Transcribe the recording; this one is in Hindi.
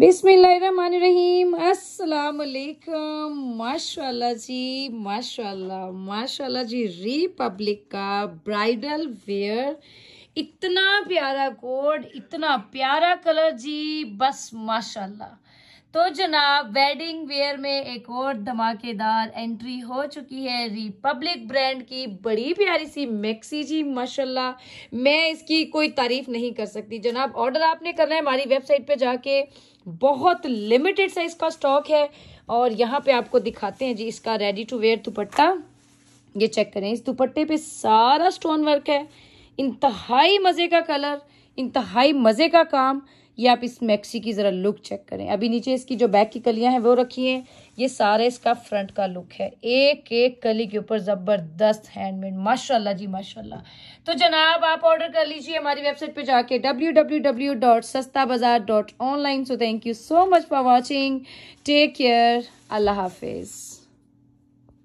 बिसमीम असलकम माशाल्लाह जी माशाल्लाह माशाल्लाह जी रिपब्लिक का ब्राइडल वेयर इतना प्यारा कोड इतना प्यारा कलर जी बस माशाल्लाह तो जनाब वेडिंग वेयर में एक और धमाकेदार एंट्री हो चुकी है रिपब्लिक ब्रांड की बड़ी प्यारी सी मैक्सी जी माशाल्लाह मैं इसकी कोई तारीफ नहीं कर सकती जनाब ऑर्डर आपने करना है हमारी वेबसाइट पे जाके बहुत लिमिटेड साइज का स्टॉक है और यहाँ पे आपको दिखाते हैं जी इसका रेडी टू वेयर दुपट्टा ये चेक करें इस दुपट्टे पे सारा स्टोन वर्क है इंतहाई मज़े का कलर इंतहाई मज़े का काम ये आप इस मैक्सी की ज़रा लुक चेक करें अभी नीचे इसकी जो बैक की कलियां हैं वो रखी हैं ये सारे इसका फ्रंट का लुक है एक एक कली के ऊपर ज़बरदस्त हैंडमेड माशाल्लाह जी माशाल्लाह तो जनाब आप ऑर्डर कर लीजिए हमारी वेबसाइट पे जाके W W W dot Sasta Bazaar dot online so thank you so much for watching take care अल्लाह हाफिज़